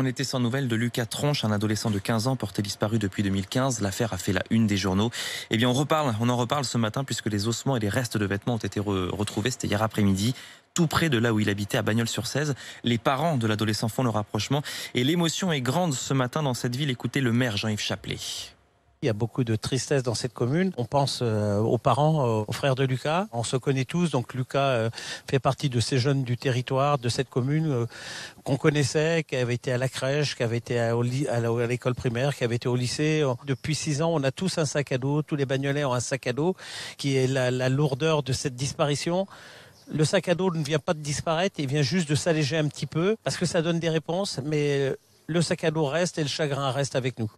on était sans nouvelles de Lucas Tronche, un adolescent de 15 ans porté disparu depuis 2015. L'affaire a fait la une des journaux. Eh bien, on reparle, on en reparle ce matin puisque les ossements et les restes de vêtements ont été retrouvés. C'était hier après-midi tout près de là où il habitait à Bagnols-sur-Cèze. Les parents de l'adolescent font le rapprochement et l'émotion est grande ce matin dans cette ville. Écoutez le maire Jean-Yves Chaplet. Il y a beaucoup de tristesse dans cette commune. On pense euh, aux parents, euh, aux frères de Lucas. On se connaît tous, donc Lucas euh, fait partie de ces jeunes du territoire, de cette commune qu'on connaissait, qui avait été à la crèche, qui avait été à, l'école primaire, qui avait été au lycée. Depuis six ans, on a tous un sac à dos, tous les bagnolets ont un sac à dos, qui est la lourdeur de cette disparition le sac à dos ne vient pas de disparaître, il vient juste de s'alléger un petit peu parce que ça donne des réponses, mais le sac à dos reste et le chagrin reste avec nous.